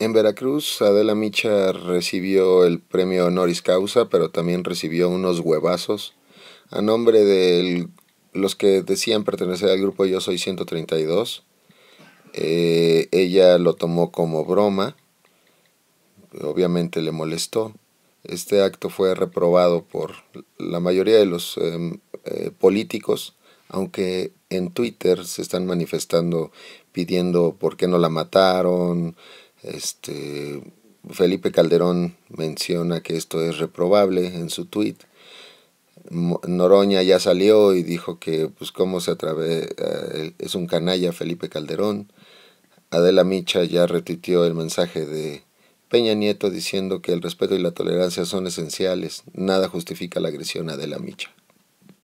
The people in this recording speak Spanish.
En Veracruz, Adela Micha recibió el premio honoris causa, pero también recibió unos huevazos a nombre de los que decían pertenecer al grupo Yo Soy 132. Eh, ella lo tomó como broma, obviamente le molestó. Este acto fue reprobado por la mayoría de los em, eh, políticos, aunque en Twitter se están manifestando pidiendo por qué no la mataron, este, Felipe Calderón menciona que esto es reprobable en su tuit. Noroña ya salió y dijo que pues cómo se atrave, eh, es un canalla Felipe Calderón. Adela Micha ya retitió el mensaje de Peña Nieto diciendo que el respeto y la tolerancia son esenciales, nada justifica la agresión a Adela Micha.